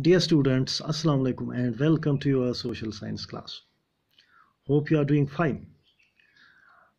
Dear students, Assalamu alaikum and welcome to your social science class. Hope you are doing fine.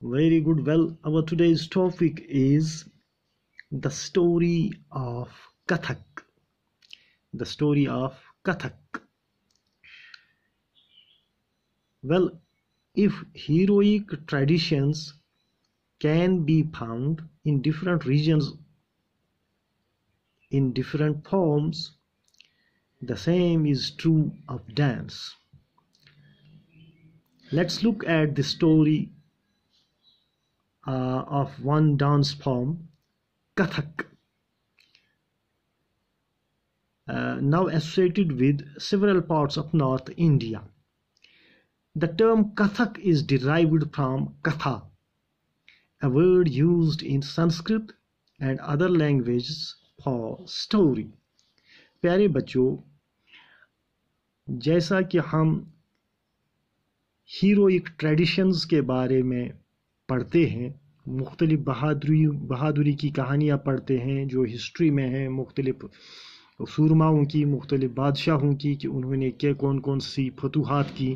Very good. Well, our today's topic is the story of Kathak. The story of Kathak. Well, if heroic traditions can be found in different regions in different forms the same is true of dance. Let's look at the story uh, of one dance form, Kathak, uh, now associated with several parts of North India. The term Kathak is derived from Katha, a word used in Sanskrit and other languages for story. प्यारे बच्चों जैसा कि हम heroic traditions के बारे में पढ़ते हैं मुख्तलिफ बहादुरी बहादुरी की कहानियाँ पढ़ते हैं जो हिस्ट्री में हैं मुख्तलिफ सूरमाओं की मुख्तलिफ बादशाहों की कि उन्होंने क्या कौन कौन सी फतूहत की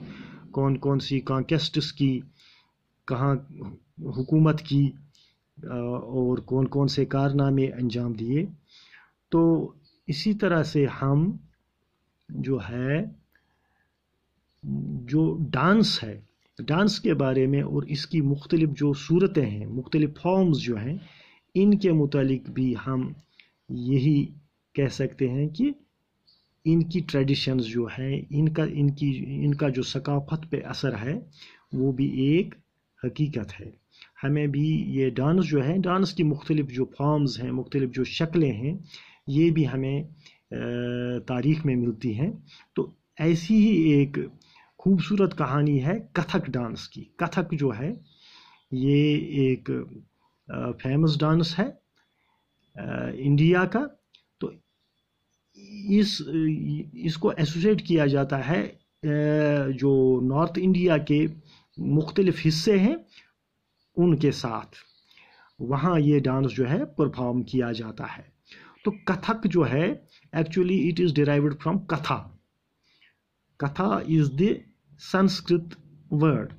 कौन कौन सी कॉन्केस्टस की कहाँ हुकूमत की और कौन कौन से कारनामे अंजाम दिए तो इसी तरह से हम जो है जो डांस है डांस के बारे में और इसकी मुख्तलिफ जो सूरतें हैं मुख्तलिफ फॉर्म्स जो हैं इनके मुतालिक भी हम यही कह सकते हैं कि इनकी ट्रेडिशंस जो हैं इनका इनकी इनका जो सकाफत पे असर है वो भी एक हकीकत है हमें भी ये डांस जो है डांस की मुख्तलिफ जो फॉर्म्स हैं मुख्तलिफ जो शक्लें हैं ये भी हमें तारीख में मिलती हैं तो ऐसी ही एक खूबसूरत कहानी है कथक डांस की कथक जो है ये एक फेमस डांस है इंडिया का तो इस इसको एसोसिएट किया जाता है जो नॉर्थ इंडिया के मुख्तलिफ हिस्से हैं उनके साथ वहाँ ये डांस जो है परफॉर्म किया जाता है तो कथक जो है actually it is derived from katha katha is the Sanskrit word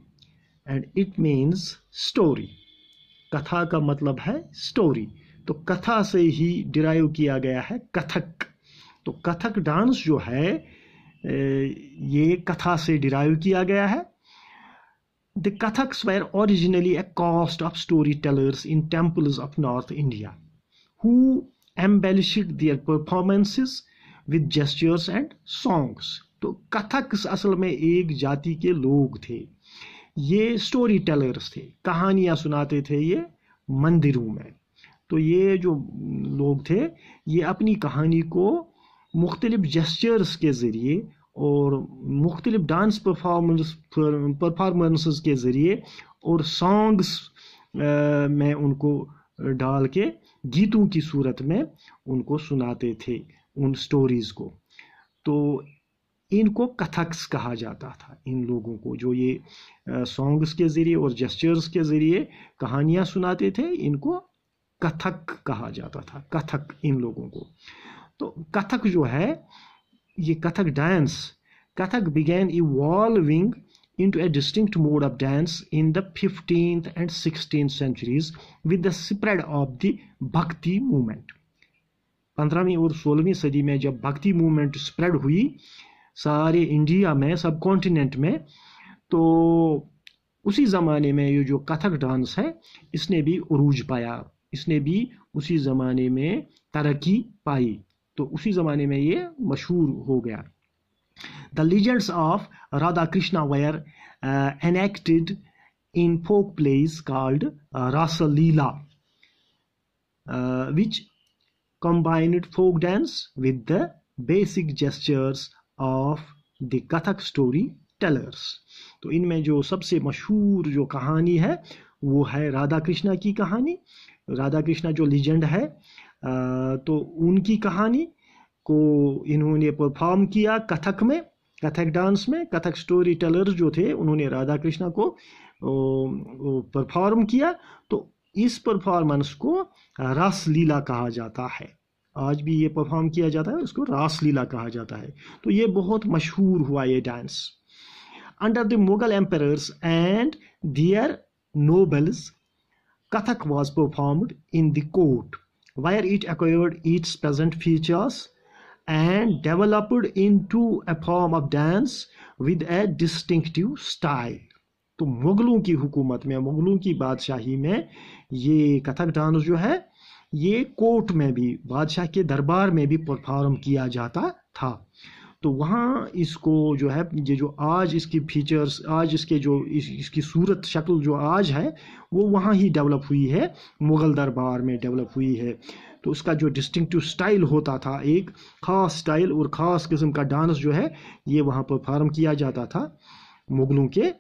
and it means story कथा का मतलब है स्टोरी तो कथा से ही डिराइव किया गया है कथक तो कथक डांस जो है ये कथा से डिराइव किया गया है the Kathaks were originally a caste of storytellers in temples of north India who embellished their performances with gestures and songs तो कथक असल में एक जाति के लोग थे ये स्टोरी टेलर्स थे कहानियाँ सुनाते थे ये मंदिरों में तो ये जो लोग थे ये अपनी कहानी को मुख्तलिफ जेस्टर्स के ज़रिए और मुख्तलिफ डांस परफॉर्मेंस परफॉर्मेंसेस के ज़रिए और सॉन्ग्स में उनको डाल के गीतों की सूरत में उनको सुनाते थे उन स्टोरीज़ को तो इनको कथक्स कहा जाता था इन लोगों को जो ये सॉन्ग्स के ज़रिए और जेस्चर्स के ज़रिए कहानियाँ सुनाते थे इनको कथक कहा जाता था कथक इन लोगों को तो कथक जो है ये Kathak dance Kathak began evolving into a distinct mode of dance in the 15th and 16th centuries with the spread of the bhakti movement पंद्रहवीं और सोलहवीं सदी में जब भक्ति मूवमेंट स्प्रेड हुई सारे इंडिया में सब कॉन्टिनेंट में तो उसी ज़माने में ये जो कथक डांस है इसने भी उरूज पाया इसने भी उसी ज़माने में तरक्की पाई तो उसी ज़माने में ये मशहूर हो गया The legends of Radha Krishna were uh, enacted in folk plays called uh, Rasa Leela, uh, which combined folk dance with the basic gestures of the Kathak storytellers तो इनमें जो सबसे मशहूर जो कहानी है वो है राधा कृष्णा की कहानी राधा कृष्णा जो लीजेंड है तो उनकी कहानी को इन्होंने परफॉर्म किया कथक में कथक डांस में कथक स्टोरी टेलर जो थे उन्होंने राधा कृष्णा को परफॉर्म किया तो इस परफॉर्मेंस को रास लीला कहा जाता है आज भी ये परफॉर्म किया जाता है उसको रास लीला कहा जाता है तो ये बहुत मशहूर हुआ ये dance under the Mughal empires and their nobles Kathak was performed in the court where it acquired its present features and developed into a form of dance with a distinctive style. तो मुगलों की हुकूमत में मुगलों की बादशाही में ये कथक डांस जो है ये कोर्ट में भी बादशाह के दरबार में भी परफॉर्म किया जाता था तो वहाँ इसको जो है ये जो आज इसकी फीचर्स आज इसके जो इस, इसकी सूरत शक्ल जो आज है वो वहाँ ही डेवलप हुई है मुग़ल दरबार में डेवलप हुई है तो उसका जो डिस्टिंक्टिव स्टाइल होता था एक ख़ास स्टाइल और ख़ास किस्म का डांस जो है ये वहाँ परफार्म किया जाता था मुग़लों के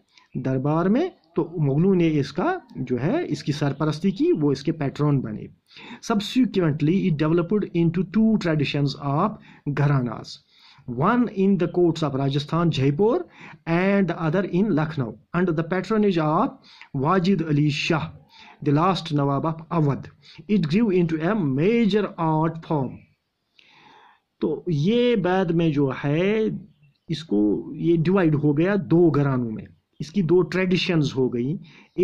दरबार में तो मुग़लों ने इसका जो है इसकी सरपरस्ती की वो इसके पैटर्न बने subsequently it developed into two traditions of gharanas one in the courts of Rajasthan, Jaipur, and the other in Lucknow, under the patronage of Wajid Ali Shah, the last Nawab of Awadh. It grew into a major art form. तो ये बाद में जो है इसको ये divide हो गया दो घरानों में इसकी दो ट्रेडिशंस हो गई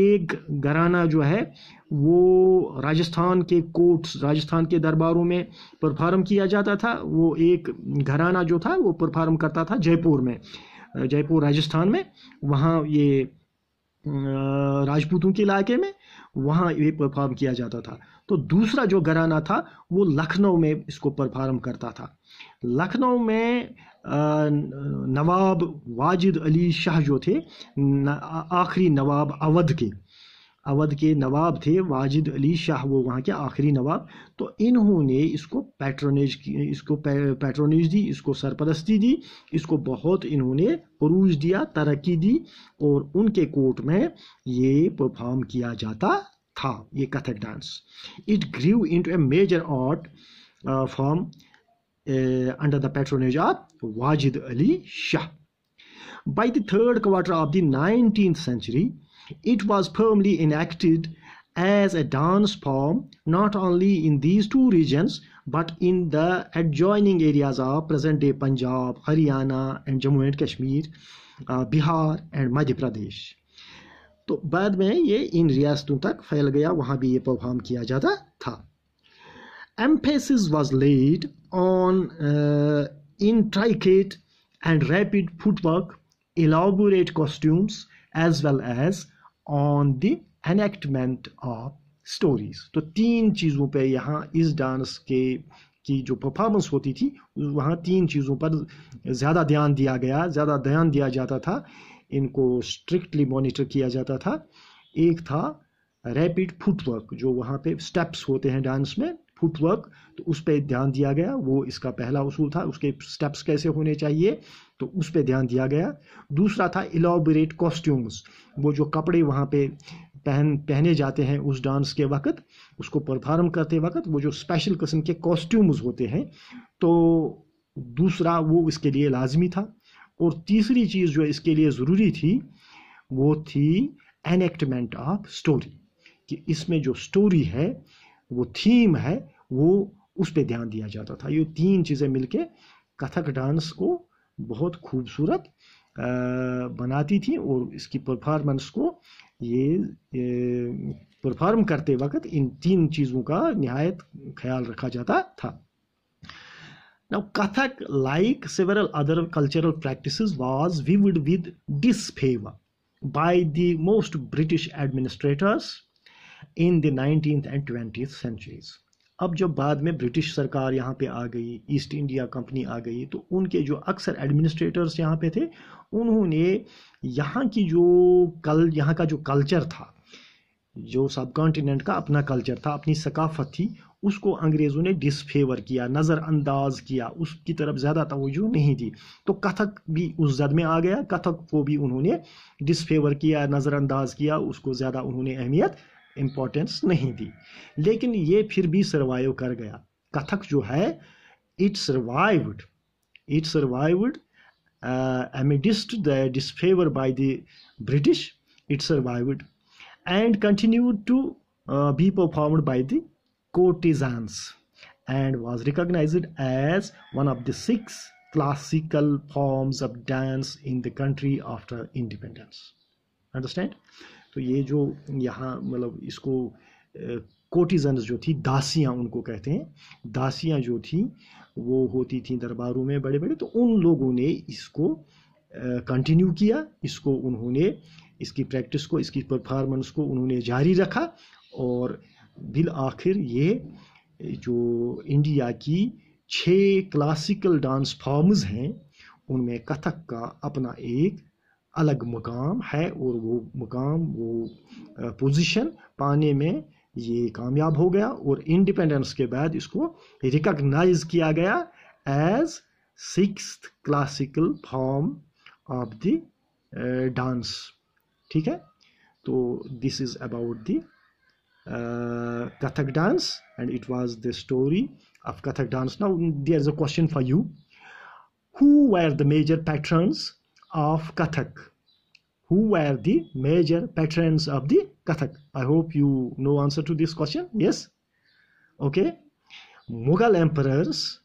एक घराना जो है वो राजस्थान के कोर्ट्स राजस्थान के दरबारों में परफॉर्म किया जाता था वो एक घराना जो था वो परफॉर्म करता था जयपुर में जयपुर राजस्थान में वहाँ ये राजपूतों के इलाके में वहाँ ये परफॉर्म किया जाता था तो दूसरा जो घराना था वो लखनऊ में इसको परफॉर्म करता था लखनऊ में नवाब वाजिद अली शाह जो थे आखिरी नवाब अवध के अवध के नवाब थे वाजिद अली शाह वो वहाँ के आखिरी नवाब तो इन्होंने इसको पैट्रोनेज की इसको पैट्रोनेज दी इसको सरपरस्ती दी इसको बहुत इन्होंने रूज दिया तरक्की दी और उनके कोर्ट में ये परफॉर्म किया जाता था ये Kathak dance it grew into a major art form under the patronage of Wajid Ali Shah by the third quarter of the nineteen century It was firmly enacted as a dance form not only in these two regions but in the adjoining areas of present day Punjab, Haryana and Jammu and Kashmir, uh, Bihar and Madhya Pradesh. तो बाद में ये इन रियासतों तक फैल गया वहाँ भी ये परफॉर्म किया जाता था emphasis was laid on uh, intricate and rapid footwork, elaborate costumes, as well as on the enactment of stories तो तीन चीज़ों पे यहाँ इस डांस के की जो परफॉर्मेंस होती थी वहाँ तीन चीज़ों पर ज़्यादा ध्यान दिया गया ज़्यादा ध्यान दिया जाता था इनको स्ट्रिक्टली मॉनिटर किया जाता था एक था रैपिड फुटवर्क जो वहाँ पे स्टेप्स होते हैं डांस में फुटवर्क तो उस पर ध्यान दिया गया वो इसका पहला उसूल था उसके स्टेप्स कैसे होने चाहिए तो उस पर ध्यान दिया गया दूसरा था इलाबरेट कॉस्ट्यूम्स वो जो कपड़े वहाँ पे पहन पहने जाते हैं उस डांस के वक्त उसको परफॉर्म करते वक्त वो जो स्पेशल कस्म के कॉस्ट्यूम्स होते हैं तो दूसरा वो इसके लिए लाजमी था और तीसरी चीज़ जो इसके लिए ज़रूरी थी वो थी एनेक्टमेंट ऑफ स्टोरी कि इसमें जो स्टोरी है वो थीम है वो उस पर ध्यान दिया जाता था ये तीन चीज़ें मिलके कथक डांस को बहुत खूबसूरत बनाती थी और इसकी परफॉर्मेंस को ये, ये परफॉर्म करते वक्त इन तीन चीज़ों का नहायत ख्याल रखा जाता था Now, Kathak, like several other cultural practices, was viewed with disfavor by the most British administrators in the nineteen and twenty centuries अब जब बाद में ब्रिटिश सरकार यहाँ पे आ गई ईस्ट इंडिया कंपनी आ गई तो उनके जो अक्सर एडमिनिस्ट्रेटर्स यहाँ पे थे उन्होंने यहाँ की जो कल यहाँ का जो कल्चर था जो सब का अपना कल्चर था अपनी सकाफत थी उसको अंग्रेज़ों ने डिसफेवर किया नज़रअंदाज किया उसकी तरफ ज़्यादा तोजो नहीं दी तो कथक भी उस जद में आ गया कथक को भी उन्होंने डिसफेवर किया नज़रअंदाज किया उसको ज़्यादा उन्होंने अहमियत इम्पोर्टेंस नहीं दी लेकिन ये फिर भी सर्वाइव कर गया कथक जो है it survived it survived amidst the disfavour by the British it survived and continue to be perform by the courtesans and was recognised as one of the six classical forms of dance in the country after independence understand तो ये जो यहाँ मतलब इसको कोटिजन्स जो थी दासियाँ उनको कहते हैं दासियाँ जो थी वो होती थी दरबारों में बड़े बड़े तो उन लोगों ने इसको कंटिन्यू किया इसको उन्होंने इसकी प्रैक्टिस को इसकी परफॉर्मेंस को उन्होंने जारी रखा और बिल आखिर ये जो इंडिया की छः क्लासिकल डांस फॉर्म्स हैं उनमें कथक का अपना एक अलग मुकाम है और वो मुकाम वो पोजीशन पाने में ये कामयाब हो गया और इंडिपेंडेंस के बाद इसको रिकॉग्नाइज किया गया as six classical form of the dance ठीक है तो this is about the Kathak dance and it was the story Kathak dance now there is a question for you who were the major patrons of Kathak. Who were the major patrons of the Kathak? I hope you know answer to this question. Yes? Okay. Mughal emperors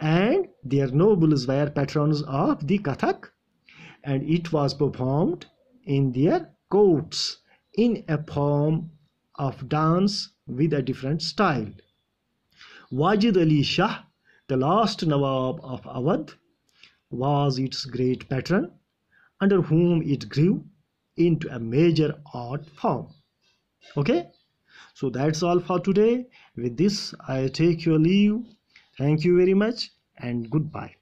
and their nobles were patrons of the Kathak and it was performed in their courts in a form of dance with a different style. Wajid Ali Shah, the last Nawab of Awadh, was its great patron, under whom it grew into a major art form. Okay, so that's all for today. With this, I take your leave. Thank you very much and goodbye.